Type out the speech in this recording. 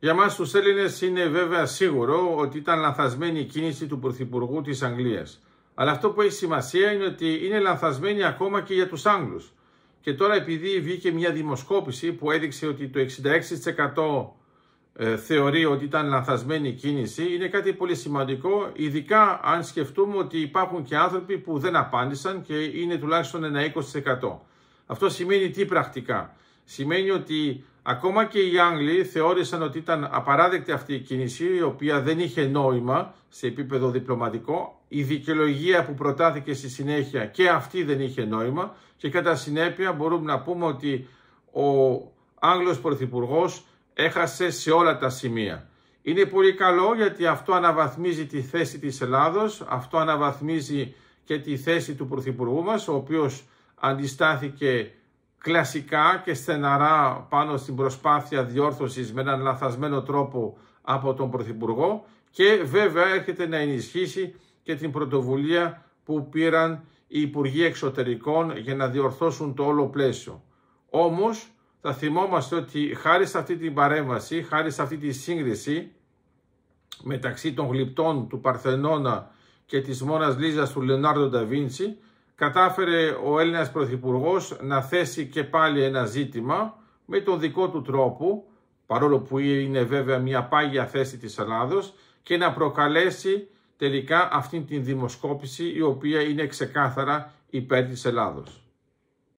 Για μας τους Έλληνες είναι βέβαια σίγουρο ότι ήταν λανθασμένη η κίνηση του Πρωθυπουργού της Αγγλίας. Αλλά αυτό που έχει σημασία είναι ότι είναι λανθασμένη ακόμα και για τους Άγγλους. Και τώρα επειδή βγήκε μια δημοσκόπηση που έδειξε ότι το 66% ε, θεωρεί ότι ήταν λανθασμένη η κίνηση, είναι κάτι πολύ σημαντικό, ειδικά αν σκεφτούμε ότι υπάρχουν και άνθρωποι που δεν απάντησαν και είναι τουλάχιστον ένα 20%. Αυτό σημαίνει τι πρακτικά σημαίνει ότι ακόμα και οι Άγγλοι θεώρησαν ότι ήταν απαράδεκτη αυτή η κίνηση η οποία δεν είχε νόημα σε επίπεδο διπλωματικό. Η δικαιολογία που προτάθηκε στη συνέχεια και αυτή δεν είχε νόημα και κατά συνέπεια μπορούμε να πούμε ότι ο Άγγλος Πρωθυπουργός έχασε σε όλα τα σημεία. Είναι πολύ καλό γιατί αυτό αναβαθμίζει τη θέση της Ελλάδος, αυτό αναβαθμίζει και τη θέση του Πρωθυπουργού μας, ο οποίος αντιστάθηκε κλασικά και στεναρά πάνω στην προσπάθεια διόρθωσης με έναν λαθασμένο τρόπο από τον Πρωθυπουργό και βέβαια έρχεται να ενισχύσει και την πρωτοβουλία που πήραν οι Υπουργοί Εξωτερικών για να διορθώσουν το όλο πλαίσιο. Όμως θα θυμόμαστε ότι χάρη σε αυτή την παρέμβαση, χάρη σε αυτή τη σύγκριση μεταξύ των γλυπτών του Παρθενώνα και της μόνας Λίζας του Λεωνάρδο Νταβίντσι κατάφερε ο Έλληνας Πρωθυπουργός να θέσει και πάλι ένα ζήτημα με τον δικό του τρόπο, παρόλο που είναι βέβαια μια πάγια θέση της Ελλάδος, και να προκαλέσει τελικά αυτήν την δημοσκόπηση η οποία είναι ξεκάθαρα υπέρ της Ελλάδος.